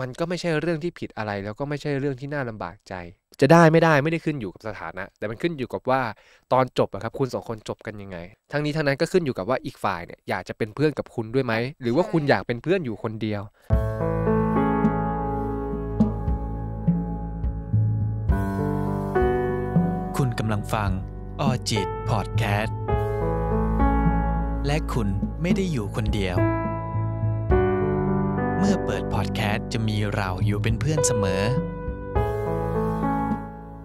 มันก็ไม่ใช่เรื่องที่ผิดอะไรแล้วก็ไม่ใช่เรื่องที่น่าลำบากใจ จะได้ไม่ได้ไม่ได้ขึ้นอยู่กับสถานะแต่มันขึ้นอยู่กับว่าตอนจบอะครับคุณสองคนจบกันยังไง ทั้งนี้ทั้งนั้นก็ขึ้นอยู่กับว่าอีกฝ่ายเนี่ยอยากจะเป็นเพื่อนกับคุณด้วยไหมหรือว่าคุณอยากเป็นเพื่อนอยู่คนเดียว คุณกำลังฟังออจิตพอดแคสต์และคุณไม่ได้อยู่คนเดียวอดแคสต์จะมีเราอยู่เป็นเพื่อนเสมอ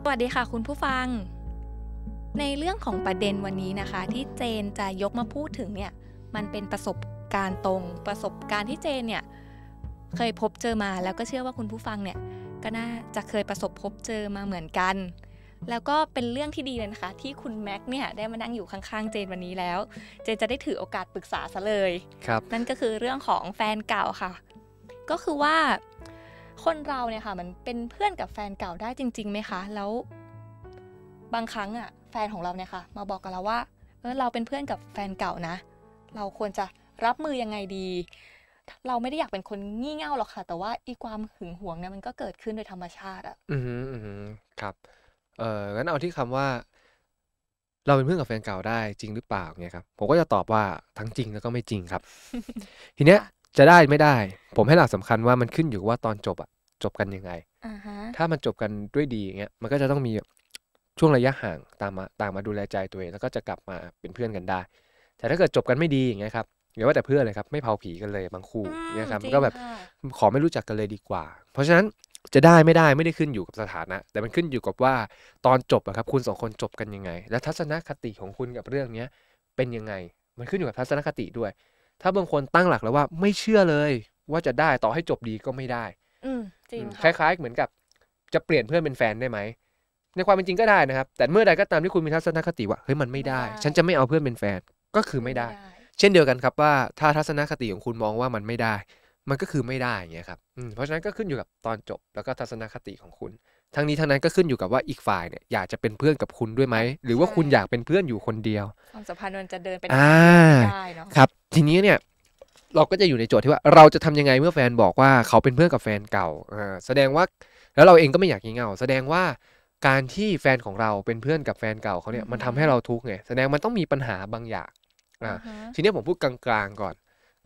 สวัสดีค่ะ คุณผู้ฟัง ในเรื่องของประเด็นวันนี้นะคะ ที่เจนจะยกมาพูดถึงเนี่ย มันเป็นประสบการณ์ตรง ประสบการณ์ที่เจนเนี่ย เคยพบเจอมา แล้วก็เชื่อว่าคุณผู้ฟังเนี่ย ก็น่าจะเคยประสบพบเจอมาเหมือนกัน แล้วก็เป็นเรื่องที่ดีเลยนะคะ ที่คุณแม็กเนี่ยได้มานั่งอยู่ข้าง ๆ เจนวันนี้แล้ว เจนจะได้ถือโอกาสปรึกษาซะเลยครับ นั่นก็คือเรื่องของแฟนเก่าค่ะก็คือว่าคนเราเนี่ยค่ะมันเป็นเพื่อนกับแฟนเก่าได้จริงๆไหมคะ แล้ว บางครั้งอ่ะ แฟนของเราเนี่ยค่ะ มาบอกกับเราว่าเออเราเป็นเพื่อนกับแฟนเก่านะ เราควรจะรับมือยังไงดี เราไม่ได้อยากเป็นคนงี่เง่าหรอกค่ะ แต่ว่าอีความหึงหวงเนี่ยมันก็เกิดขึ้นโดยธรรมชาติ อ่ะ อืมอืมครับ เอองั้นเอาที่คำว่า เราเป็นเพื่อนกับแฟนเก่าได้จริง หรือเปล่าเนี่ยครับผมก็จะตอบว่าทั้งจริงแล้วก็ไม่จริงครับทีเนี้ยจะได้ไม่ได้ผมให้หลักสำคัญว่ามันขึ้นอยู่ว่าตอนจบอะจบกันยังไง uh-huh. ถ้ามันจบกันด้วยดีเงี้ยมันก็จะต้องมีช่วงระยะห่างตามมาตามมาดูแลใจตัวเองแล้วก็จะกลับมาเป็นเพื่อนกันได้ แต่ถ้าเกิดจบกันไม่ดีอย่างเงี้ยครับอย่าว่าแต่เพื่อนเลยครับไม่เผาผีกันเลยบางคู่เนี่ยครับก็แบบขอไม่รู้จักกันเลยดีกว่า เพราะฉะนั้นจะได้ไม่ได้ไม่ได้ขึ้นอยู่กับสถานะ แต่มันขึ้นอยู่กับว่าตอนจบอะครับคุณสองคนจบกันยังไง และทัศนคติของคุณกับเรื่องเนี้ยเป็นยังไง มันขึ้นอยู่กับทัศนคติด้วยถ้าบางคนตั้งหลักแล้วว่าไม่เชื่อเลย ว่าจะได้ต่อให้จบดีก็ไม่ได้ อืมจริงคล้ายๆ เหมือนกับจะเปลี่ยนเพื่อนเป็นแฟนได้ไหม ในความเป็นจริงก็ได้นะครับ แต่เมื่อใดก็ตามที่คุณมีทัศนคติว่าเฮ้ยมันไม่ได้ ฉันจะไม่เอาเพื่อนเป็นแฟนก็คือไม่ได้ เช่นเดียวกันครับว่าถ้าทัศนคติของคุณมองว่ามันไม่ได้ มันก็คือไม่ได้อย่างเงี้ยครับเพราะฉะนั้นก็ขึ้นอยู่กับตอนจบแล้วก็ทัศนคติของคุณทั้งนี้ทั้งนั้นก็ขึ้นอยู่กับว่าอีกฝ่ายเนี่ยอยากจะเป็นเพื่อนกับคุณด้วยไหมหรือว่าคุณอยากเป็นเพื่อนอยู่คนเดียว ความสัมพันธ์มันจะเดินไปได้เนาะ ครับ ทีนี้เนี่ยเราก็จะอยู่ในโจทย์ที่ว่าเราจะทำยังไงเมื่อแฟนบอกว่าเขาเป็นเพื่อนกับแฟนเก่าแสดงว่าแล้วเราเองก็ไม่อยากงีงเงาแสดงว่าการที่แฟนของเราเป็นเพื่อนกับแฟนเก่าเขาเนี่ยมันทำให้เราทุกข์ไงแสดงมันต้องมีปัญหาบางอย่างทีนี้ผมพูดกลางๆก่อน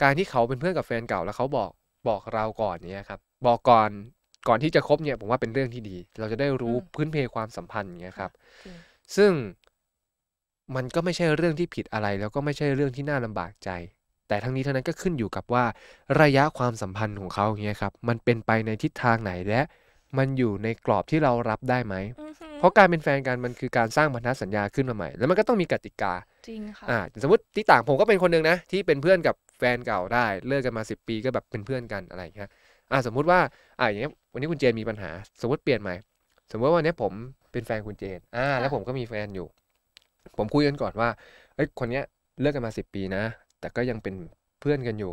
การที่เขาเป็นเพื่อนกับแฟนเก่าแล้วเขาบอกบอกเราก่อนเนี่ยครับบอกก่อนก่อนที่จะคบเนี่ยผมว่าเป็นเรื่องที่ดี เราจะได้รู้พื้นเพความสัมพันธ์อย่างเงี้ยครับซึ่งมันก็ไม่ใช่เรื่องที่ผิดอะไร แล้วก็ไม่ใช่เรื่องที่น่าลำบากใจ แต่ทั้งนี้ทั้งนั้นก็ขึ้นอยู่กับว่าระยะความสัมพันธ์ของเขาอย่างเงี้ยครับมันเป็นไปในทิศทางไหนและ มันอยู่ในกรอบที่เรารับได้ไหม เพราะการเป็นแฟนกันมันคือการสร้างพันธสัญญาขึ้นมาใหม่แล้วมันก็ต้องมีกติกาจริงค่ะอ่าสมมติที่ต่างผมก็เป็นคนหนึ่งนะที่เป็นเพื่อนกับแฟนเก่าได้ เลิกกันมาิบปีก็แบบเป็นเพื่อนกันอะไรเงี้ยอ่าสมมุติว่าอ่าอย่างเงี้ยวันนี้คุณเจนมีปัญหา สมมติเปลี่ยนใหม่ สมมติว่าวันนี้ผมเป็นแฟนคุณเจนอ่า แล้วผมก็มีแฟนอยู่ ผมคุยกันก่อนว่าเอ้ยคนเนี้ยเลิกกันมาสิบปีนะแต่ก็ยังเป็นเพื่อนกันอยู่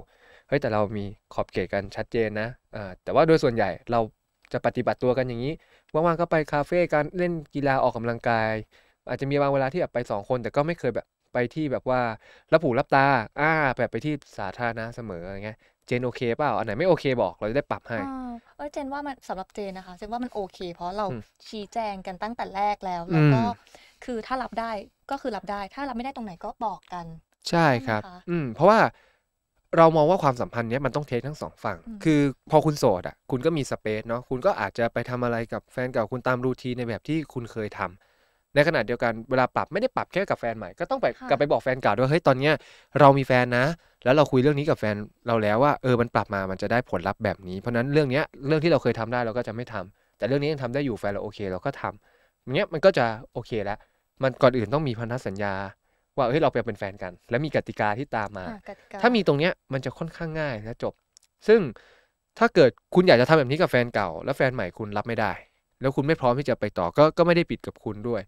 เฮ้ยแต่เรามีขอบเขตกันชัดเจนนะอ่าแต่ว่าโดยส่วนใหญ่เราจะปฏิบัติตัวกันอย่างนี้ว่างๆก็ไปคาเฟ่การเล่นกีฬาออกกำลังกายอาจจะมีบางเวลาที่แบบไปสองคนแต่ก็ไม่เคยแบบไปที่แบบว่ารับหูรับตาอ่า แบบไปที่สาธารณะเสมออะไรเงี้ยเจนโอเคเปล่าอันไหนไม่โอเคบอกเราจะได้ปรับให้ เออเจนว่ามันสำหรับเจนนะคะเจนว่ามันโอเค เพราะเราชี้แจงกันตั้งแต่แรกแล้ว แล้วก็คือถ้ารับได้ก็คือรับได้ ถ้ารับไม่ได้ตรงไหนก็บอกกัน ใช่ครับอืมเพราะว่าเรามองว่าความสัมพันธ์เนี้ยมันต้องเทคทั้งสองฝั่ง คือ พอคุณโสดอ่ะคุณก็มีสเปซเนาะคุณก็อาจจะไปทำอะไรกับแฟนเก่าคุณตามรูทีในแบบที่คุณเคยทำในขณะเดียวกันเวลาปรับไม่ได้ปรับแค่กับแฟนใหม่ก็ต้องไปกลับไปบอกแฟนเก่าด้วยเฮ้ยตอนเนี้ยเรามีแฟนนะ แล้วเราคุยเรื่องนี้กับแฟนเราแล้วว่าเออมันปรับมามันจะได้ผลลัพธ์แบบนี้เพราะนั้นเรื่องเนี้ยเรื่องที่เราเคยทำได้เราก็จะไม่ทำ แต่เรื่องนี้ยังทำาได้อยู่แฟนเราโอเค เราก็ทำอย่างเงี้ยมันก็จะโอเคแล้วมันก่อนอื่นต้องมีพันธสัญญา ว่าเฮ้ยเราเป็นแฟนกัน แล้วมีกติกาที่ตามมา ถ้ามีตรงเนี้ยมันจะค่อนข้างง่ายและจบ ซึ่งถ้าเกิดคุณอยากจะทำแบบนี้กับแฟนเก่า แล้วแฟนใหม่คุณรับไม่ได้ แล้วคุณไม่พร้อมที่จะไปต่อก็ก็ไม่ได้ปิดกับคุณด้วย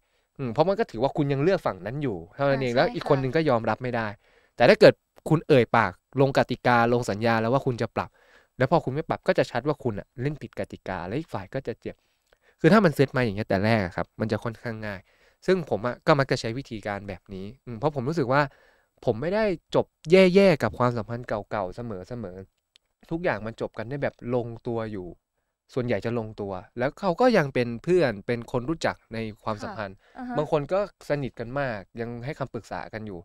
เพราะมันก็ถือว่าคุณยังเลือกฝั่งนั้นอยู่ เท่านั้นเองแล้วอีกคนนึงก็ยอมรับไม่ได้ แต่ถ้าเกิดคุณเอ่ยปาก ลงกติกาลงสัญญาแล้วว่าคุณจะปรับ แล้วพอคุณไม่ปรับก็จะชัดว่าคุณอะเล่น ผิดกติกาแล้วอีกฝ่ายก็จะเจ็บ คือถ้ามันเซตมาอย่างนี้แต่แรกครับ มันจะค่อนข้างง่าย ซึ่งผมอะก็มักจะใช้วิธีการแบบนี้เพราะผมรู้สึกว่าผมไม่ได้จบแย่ๆกับความสัมพันธ์เก่าๆเสมอๆทุกอย่างมันจบกันได้แบบลงตัวอยู่ส่วนใหญ่จะลงตัว แล้วเขาก็ยังเป็นเพื่อน เป็นคนรู้จักในความสัมพันธ์ บางคนก็สนิทกันมาก ยังให้คำปรึกษากันอยู่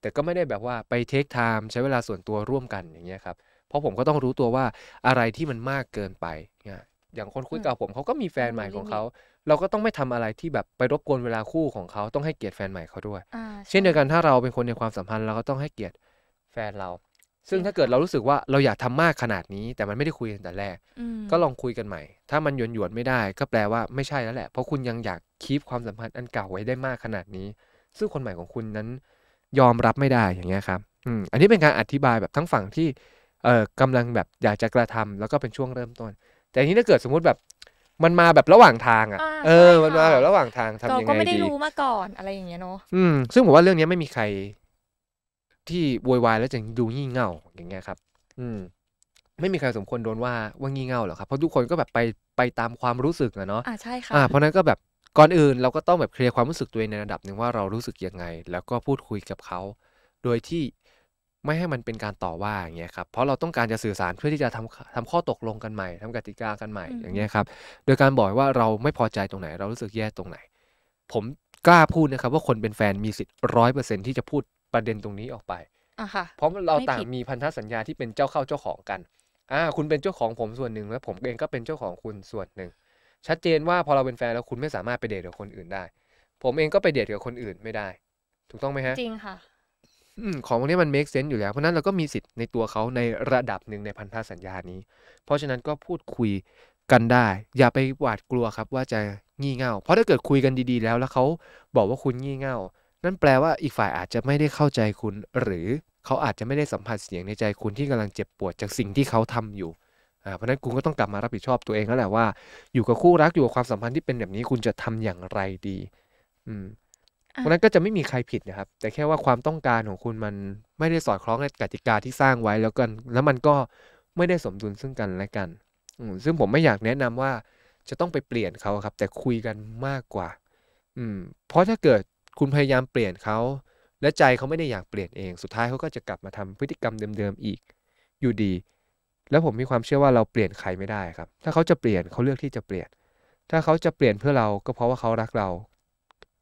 แต่ก็ไม่ได้แบบว่าไปเทคไทม์ ใช้เวลาส่วนตัวร่วมกันอย่างเงี้ยครับ เพราะผมก็ต้องรู้ตัวว่าอะไรที่มันมากเกินไปเนี่ยอย่างคนคุยกับผม เขาก็มีแฟนใหม่ของเขา เราก็ต้องไม่ทำอะไรที่แบบไปรบกวนเวลาคู่ของเขา ต้องให้เกียรติแฟนใหม่เขาด้วย เช่นเดียวกันถ้าเราเป็นคนในความสัมพันธ์ เราก็ต้องให้เกียรติแฟนเราซึ่งถ้าเกิดเรารู้สึกว่าเราอยากทำมากขนาดนี้ แต่มันไม่ได้คุยกันแต่แรกก็ลองคุยกันใหม่ ถ้ามันหยวนหยวนไม่ได้ ก็แปลว่าไม่ใช่แล้วแหละ เพราะคุณยังอยากคีบความสัมพันธ์อันเก่าไว้ได้มากขนาดนี้ ซึ่งคนใหม่ของคุณนั้นยอมรับไม่ได้อย่างเงี้ยครับอืมอันนี้เป็นการอธิบายแบบทั้งฝั่งที่เอ่อกำลังแบบอยากจะกระทำแล้วก็เป็นช่วงเริ่มต้น แต่นี้ถ้าเกิดสมมุติแบบมันมาแบบระหว่างทางอ่ะเออ มันมาแบบระหว่างทางทำยังไงดีเราก็ไม่ได้รู้มาก่อนอะไรอย่างเงี้ยเนาะอืม ซึ่งผมว่าเรื่องนี้ไม่มีใครที่โวยวายแล้วจะดูงี่เง่าอย่างเงี้ยครับ อืม ไม่มีใครสมควรโดนว่าว่างี่เง่าหรอกครับ เพราะทุกคนก็แบบไปไปตามความรู้สึกนะเนาะ อ่าใช่ค่ะ อ่าเพราะนั้นก็แบบก่อนอื่นเราก็ต้องแบบเคลียร์ความรู้สึกตัวเองในระดับหนึ่งว่าเรารู้สึกยังไง แล้วก็พูดคุยกับเขาโดยที่ไม่ให้มันเป็นการต่อว่าอย่างเงี้ยครับ เพราะเราต้องการจะสื่อสารเพื่อที่จะทำทำข้อตกลงกันใหม่ ทำกติกากันใหม่อย่างเงี้ยครับ โดยการบอกว่าเราไม่พอใจตรงไหน เรารู้สึกแย่ตรงไหน ผมกล้าพูดนะครับว่าคนเป็นแฟนมีสิทธิ์ร้อยเปอร์เซ็นที่จะพูดประเด็นตรงนี้ออกไปเพราะเราต่างมีพันธสัญญาที่เป็นเจ้าเข้าเจ้าของกันอ่าคุณเป็นเจ้าของผมส่วนหนึ่งแล้ว ผมเองก็เป็นเจ้าของคุณส่วนหนึ่ง ชัดเจนว่าพอเราเป็นแฟนแล้วคุณไม่สามารถไปเดทกับคนอื่นได้ ผมเองก็ไปเดทกับคนอื่นไม่ได้ ถูกต้องไหมฮะ จริงค่ะของพวกนี้มัน make sense อยู่แล้ว เพราะนั้นเราก็มีสิทธิ์ในตัวเขาในระดับหนึ่งในพันธสัญญานี้ เพราะฉะนั้นก็พูดคุยกันได้ อย่าไปหวาดกลัวครับ ว่าจะงี่เง่า เพราะถ้าเกิดคุยกันดี ๆแล้ว แล้วเขาบอกว่าคุณงี่เง่านั่นแปลว่าอีกฝ่ายอาจจะไม่ได้เข้าใจคุณ หรือเขาอาจจะไม่ได้สัมผัสเสียงในใจคุณที่กำลังเจ็บปวดจากสิ่งที่เขาทำอยู่ เพราะนั้นคุณก็ต้องกลับมารับผิดชอบตัวเองแล้วแหละว่าอยู่กับคู่รักอยู่กับความสัมพันธ์ที่เป็นแบบนี้คุณจะทำอย่างไรดีอืมเพราะนั้นก็จะไม่มีใครผิดนะครับแต่แค่ว่าความต้องการของคุณมันไม่ได้สอดคล้องกับกติกาที่สร้างไว้แล้วกัน แล้วมันก็ไม่ได้สมดุลซึ่งกันและกันซึ่งผมไม่อยากแนะนำว่า จะต้องไปเปลี่ยนเขาครับ แต่คุยกันมากกว่า อืมเพราะถ้าเกิดคุณพยายามเปลี่ยนเขา และใจเขาไม่ได้อยากเปลี่ยนเอง สุดท้ายเขาก็จะกลับมาทำพฤติกรรมเดิมๆอีกอยู่ดี แล้วผมมีความเชื่อว่าเราเปลี่ยนใครไม่ได้ครับ ถ้าเขาจะเปลี่ยนเขาเลือกที่จะเปลี่ยน ถ้าเขาจะเปลี่ยนเพื่อเราก็เพราะว่าเขารักเรา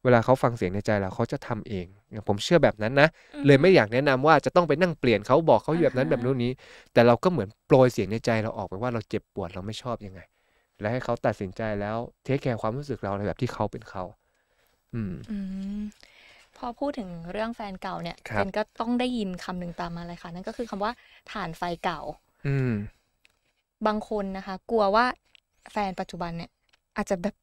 เวลาเขาฟังเสียงในใจเราเขาจะทำเองผมเชื่อแบบนั้นนะ เลยไม่อยากแนะนำว่าจะต้องไปนั่งเปลี่ยนเขาบอกเขาแบบนั้นแบบนู้นนี้ แต่เราก็เหมือนโปรยเสียงในใจเราออกไปว่าเราเจ็บปวดเราไม่ชอบยังไง และให้เขาตัดสินใจแล้วเทคแคร์ความรู้สึกเราในแบบที่เขาเป็นเขาอืม พอพูดถึงเรื่องแฟนเก่าเนี่ยเ็นก็ต้องได้ยินคำหนึ่งตามมาเลยค่ะ นั่นก็คือคำว่าฐานไฟเก่า บางคนนะคะ กลัวว่า แฟนปัจจุบันเนี่ย อาจจะแบบ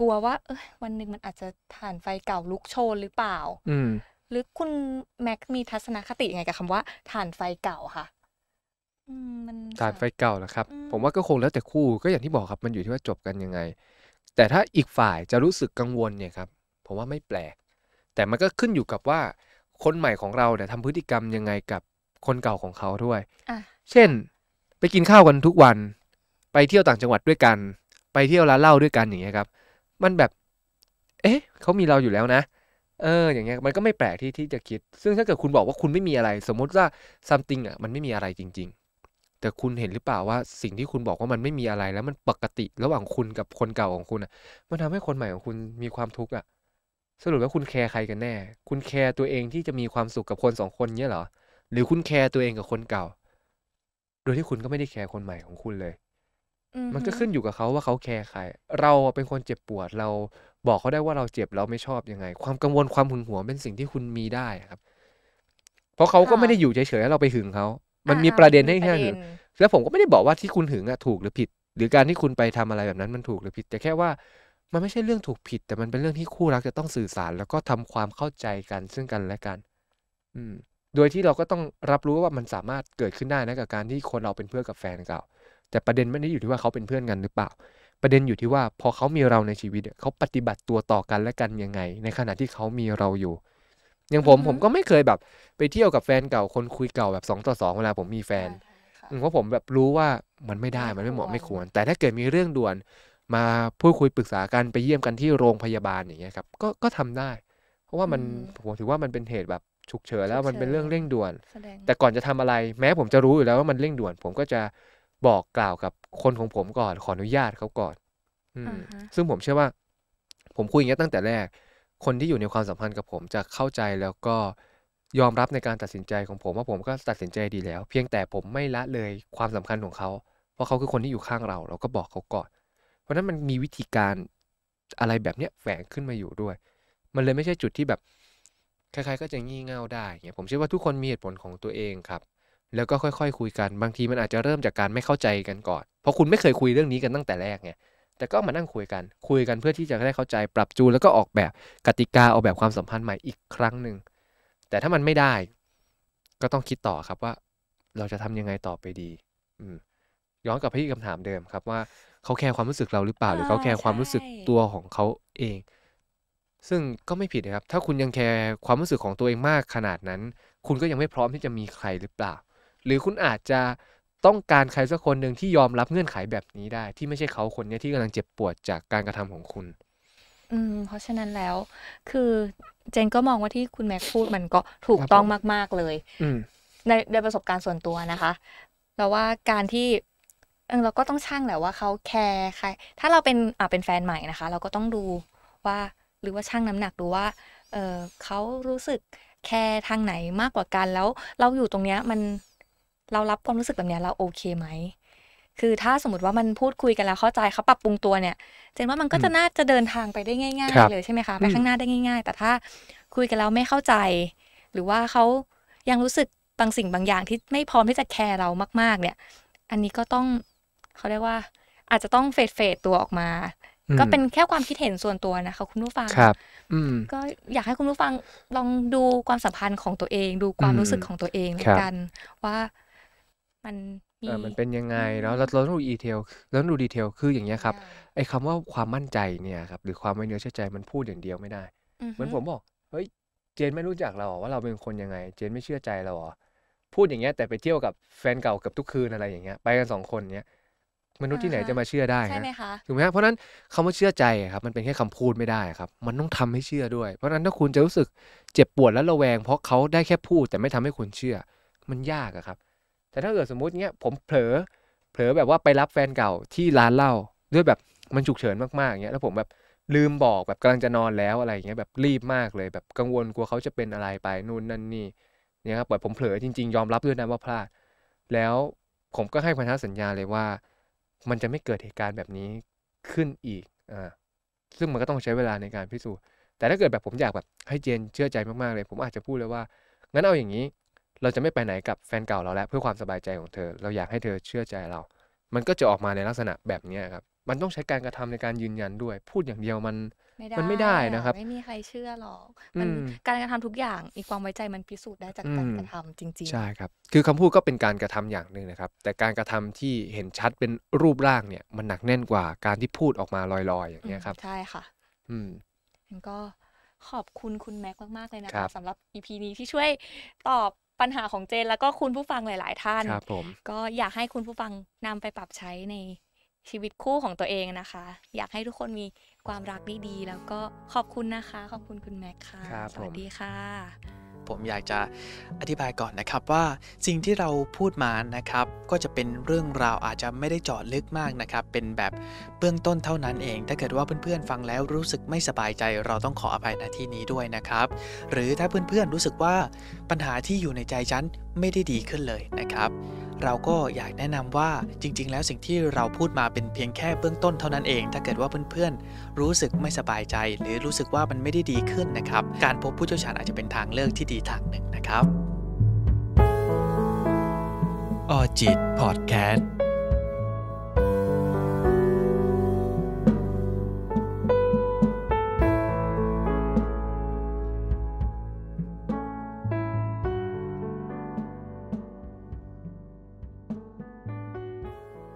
กลัวว่า เอ้ยวันหนึ่งมันอาจจะฐานไฟเก่าลุกโชนหรือเปล่า อืม หรือคุณแม็กมีทัศนคติยังไงกับคำว่าฐานไฟเก่าค่ะฐานไฟเก่าแหละครับ ผมว่าก็คงแล้วแต่คู่ก็อย่างที่บอกครับมันอยู่ที่ว่าจบกันยังไง แต่ถ้าอีกฝ่ายจะรู้สึกกังวลเนี่ยครับผมว่าไม่แปลก แต่มันก็ขึ้นอยู่กับว่า คนใหม่ของเราเนี่ยทำพฤติกรรมยังไงกับคนเก่าของเขาด้วยเช่น ไปกินข้าวกันทุกวัน ไปเที่ยวต่างจังหวัดด้วยกัน ไปเที่ยวร้านเหล้าด้วยกันอย่างเงี้ยครับ มันแบบ เอ๊ะเขามีเราอยู่แล้วนะ เออ อย่างเงี้ย มันก็ไม่แปลกที่ที่จะคิด ซึ่งถ้าเกิดคุณบอกว่าคุณไม่มีอะไร สมมติว่า something อ่ะ มันไม่มีอะไรจริง ๆ แต่คุณเห็นหรือเปล่าว่าสิ่งที่คุณบอกว่ามันไม่มีอะไรแล้วมันปกติระหว่างคุณกับคนเก่าของคุณอ่ะ มันทำให้คนใหม่ของคุณมีความทุกข์อ่ะสรุปว่าคุณแคร์ใครกันแน่ คุณแคร์ตัวเองที่จะมีความสุขกับคนสองคนเนี้ยเหรอ หรือคุณแคร์ตัวเองกับคนเก่า โดยที่คุณก็ไม่ได้แคร์คนใหม่ของคุณเลย มันก็ขึ้นอยู่กับเขาว่าเขาแคร์ใคร เราเป็นคนเจ็บปวด เราบอกเขาได้ว่าเราเจ็บเราไม่ชอบยังไง ความกังวลความหึงหวงเป็นสิ่งที่คุณมีได้ครับ เพราะเขาก็ไม่ได้อยู่เฉยๆแล้วเราไปหึงเขา มันมีประเด็นให้แค่หึง แล้วผมก็ไม่ได้บอกว่าที่คุณหึงอะถูกหรือผิด หรือการที่คุณไปทำอะไรแบบนั้นมันถูกหรือผิดแต่แค่ว่ามันไม่ใช่เรื่องถูกผิด แต่มันเป็นเรื่องที่คู่รักจะต้องสื่อสารแล้วก็ทำความเข้าใจกันซึ่งกันและกัน อืมโดยที่เราก็ต้องรับรู้ว่ามันสามารถเกิดขึ้นได้นะกับการที่คนเราเป็นเพื่อนกับแฟนเก่าแต่ประเด็นไม่ได้อยู่ที่ว่าเขาเป็นเพื่อนกันหรือเปล่า ประเด็นอยู่ที่ว่าพอเขามีเราในชีวิตเขาปฏิบัติตัวต่อกันและกันยังไง ในขณะที่เขามีเราอยู่อย่างผมผมก็ไม่เคยแบบ ไปเที่ยวกับแฟนเก่า คนคุยเก่าแบบสองต่อสองเวลาผมมีแฟนเพราะผมแบบรู้ว่ามันไม่ได้มันไม่เหมาะไม่ควรแต่ถ้าเกิดมีเรื่องด่วนมาพูดคุยปรึกษากันไปเยี่ยมกันที่โรงพยาบาลอย่างเงี้ยครับ ก็ก็ทำได้ เพราะว่ามันผมถือว่ามันเป็นเหตุแบบฉุกเฉินแล้วมันเป็นเรื่องเร่งด่วน แต่ก่อนจะทำอะไรแม้ผมจะรู้อยู่แล้วว่ามันเร่งด่วน ผมก็จะบอกกล่าวกับคนของผมก่อน ขออนุญาตเขาก่อน อืซึ่งผมเชื่อว่า ผมคุยอย่างเงี้ยตั้งแต่แรกคนที่อยู่ในความสัมพันธ์กับผมจะเข้าใจแล้วก็ยอมรับในการตัดสินใจของผมว่าผมก็ตัดสินใจดีแล้ว เพียงแต่ผมไม่ละเลยความสำคัญของเขา เพราะเขาคือคนที่อยู่ข้างเรา เราก็บอกเขาก่อนเพราะนั้นมันมีวิธีการอะไรแบบเนี้ยแฝงขึ้นมาอยู่ด้วย มันเลยไม่ใช่จุดที่แบบใครๆก็จะงี่เง่าได้เงี้ยผมเชื่อว่าทุกคนมีเหตุผลของตัวเองครับ แล้วก็ค่อยๆคคุยกันบางทีมันอาจจะเริ่มจากการไม่เข้าใจกันก่อน เพราะคุณไม่เคยคุยเรื่องนี้กันตั้งแต่แรกไงแต่ก็มานั่งคุยกัน คุยกัน เพื่อที่จะได้เข้าใจ ปรับจูนแล้วก็ออกแบบกติกาออกแบบความสัมพันธ์ใหม่อีกครั้งหนึ่ง แต่ถ้ามันไม่ได้ ก็ต้องคิดต่อครับว่า เราจะทำยังไงต่อไปดี อืย้อนกลับไปที่คำถามเดิมครับว่าเขาแคร์ความรู้สึกเราหรือเปล่าหรือเขาแคร์ความรู้สึกตัวของเขาเอง ซึ่งก็ไม่ผิดนะครับ ถ้าคุณยังแคร์ความรู้สึกของตัวเองมากขนาดนั้น คุณก็ยังไม่พร้อมที่จะมีใครหรือเปล่า หรือคุณอาจจะต้องการใครสักคนหนึ่งที่ยอมรับเงื่อนไขแบบนี้ได้ ที่ไม่ใช่เขาคนนี้ที่กำลังเจ็บปวดจากการกระทำของคุณอืมเพราะฉะนั้นแล้วคือเจนก็มองว่าที่คุณแม็กพูดมันก็ถูกต้องมาก ๆ เลย อืในในประสบการณ์ส่วนตัวนะคะแราว่าการที่เราก็ต้องช่างแหละว่าเขาแคร์ใคร ถ้าเราเป็น อ่าเป็นแฟนใหม่นะคะ เราก็ต้องดูว่า หรือว่าช่างน้ำหนักดูว่าเออเขารู้สึกแคร์ทางไหนมากกว่ากัน แล้วเราอยู่ตรงเนี้ยมัน เรารับความรู้สึกแบบเนี้ยเราโอเคไหม คือถ้าสมมติว่ามันพูดคุยกันแล้ว เข้าใจเขาปรับปรุงตัวเนี่ยเจนว่ามันก็จะน่าจะเดินทางไปได้ง่ายๆเลยใช่ไหมคะ ไปข้างหน้าได้ง่าย ๆ แต่ถ้าคุยกันแล้วไม่เข้าใจ หรือว่าเขายังรู้สึกบางสิ่งบางอย่าง ที่ไม่พร้อมที่จะแคร์เรามากๆ เนี่ย อันนี้ก็ต้องเขาเรียกว่าอาจจะต้องเฟดเฟดตัวออกมา ก็เป็นแค่ความคิดเห็นส่วนตัวนะคะคุณผู้ฟังครับก็อยากให้คุณผู้ฟัง ลองดูความสัมพันธ์ของตัวเอง ดูความรู้สึกของตัวเองกันว่ามันมันเป็นยังไงแล้วาต้งดูดีเทลแล้วดูดีเทลคืออย่างเงี้ยครับไอ้คาว่าความมั่นใจเนี่ยครับ หรือความไว้เนื้อเชื่อใจมันพูดอย่างเดียวไม่ได้ เหมือนผมบอกเฮ้ยเจนไม่รู้จักเราว่าเราเป็นคนยังไง เจนไม่เชื่อใจเราหรอพูดอย่างเงี้ย แต่ไปเที่ยวกับแฟนเก่ากับทุกคืนอะไรอย่างเงี้ย ไปกันสองคนเนี้ยมนุษย์ที่ไหนจะมาเชื่อได้ใช่ไหมคะถูกไหมฮะเพราะนั้นคำว่าเชื่อใจครับ มันเป็นแค่คำพูดไม่ได้ครับ มันต้องทำให้เชื่อด้วย เพราะนั้นถ้าคุณจะรู้สึกเจ็บปวดและระแวงเพราะเขาได้แค่พูดแต่ไม่ทำให้คุณเชื่อ มันยากอะครับ แต่ถ้าเกิดสมมุติเนี้ยผมเผลอเผลอแบบว่าไปรับแฟนเก่าที่ร้านเหล้าด้วยแบบมันฉุกเฉินมากๆเงี้ย แล้วผมแบบลืมบอกแบบกำลังจะนอนแล้วอะไรเงี้ยแบบรีบมากเลย แบบกังวลกลัวเขาจะเป็นอะไรไปนู่นนั่นนี่เนี่ยครับแบบผมเผลอจริงๆ ยอมรับด้วยนะว่าพลาดแล้วผมก็ให้พันธสัญญาเลยว่ามันจะไม่เกิดเหตุการณ์แบบนี้ขึ้นอีก อ่า ซึ่งมันก็ต้องใช้เวลาในการพิสูจน์ แต่ถ้าเกิดแบบผมอยากแบบให้เจนเชื่อใจมากๆเลย ผมอาจจะพูดเลยว่า งั้นเอาอย่างนี้ เราจะไม่ไปไหนกับแฟนเก่าเราแล้วเพื่อความสบายใจของเธอ เราอยากให้เธอเชื่อใจเรา มันก็จะออกมาในลักษณะแบบนี้ครับ มันต้องใช้การกระทำในการยืนยันด้วย พูดอย่างเดียวมันไม่ได้มันไม่ได้นะครับ ไม่มีใครเชื่อหรอกมันการกระทำทุกอย่างอีกความไว้ใจมันพิสูจน์ได้จากการกระทำจริง ๆ ใช่ครับ คือคำพูดก็เป็นการกระทำอย่างหนึ่งนะครับ แต่การกระทำที่เห็นชัดเป็นรูปร่างเนี่ยมันหนักแน่นกว่าการที่พูดออกมาลอยๆ อย่างเงี้ยครับใช่ค่ะอืมก็ขอบคุณคุณแม็กมากๆเลยนะคะสำหรับอีพีนี้ที่ช่วยตอบปัญหาของเจนแล้วก็คุณผู้ฟังหลายๆท่านครับผม ก็อยากให้คุณผู้ฟังนำไปปรับใช้ในชีวิตคู่ของตัวเองนะคะ อยากให้ทุกคนมีความรักดีๆแล้วก็ขอบคุณนะคะขอบคุณคุณแม็กค่ะ สวัสดีค่ะ ผมอยากจะอธิบายก่อนนะครับว่าสิ่งที่เราพูดมานะครับ ก็จะเป็นเรื่องราวอาจจะไม่ได้เจาะลึกมากนะครับ เป็นแบบเบื้องต้นเท่านั้นเอง ถ้าเกิดว่าเพื่อนๆฟังแล้วรู้สึกไม่สบายใจ เราต้องขออภัยในที่นี้ด้วยนะครับ หรือถ้าเพื่อนๆรู้สึกว่าปัญหาที่อยู่ในใจฉันไม่ได้ดีขึ้นเลยนะครับเราก็อยากแนะนำว่าจริง ๆ แล้วสิ่งที่เราพูดมาเป็นเพียงแค่เบื้องต้นเท่านั้นเอง ถ้าเกิดว่าเพื่อน ๆ รู้สึกไม่สบายใจ หรือรู้สึกว่ามันไม่ได้ดีขึ้นนะครับ การพบผู้เชี่ยวชาญอาจจะเป็นทางเลือกที่ดีทางหนึ่งนะครับ ออจิต พอดแคสต์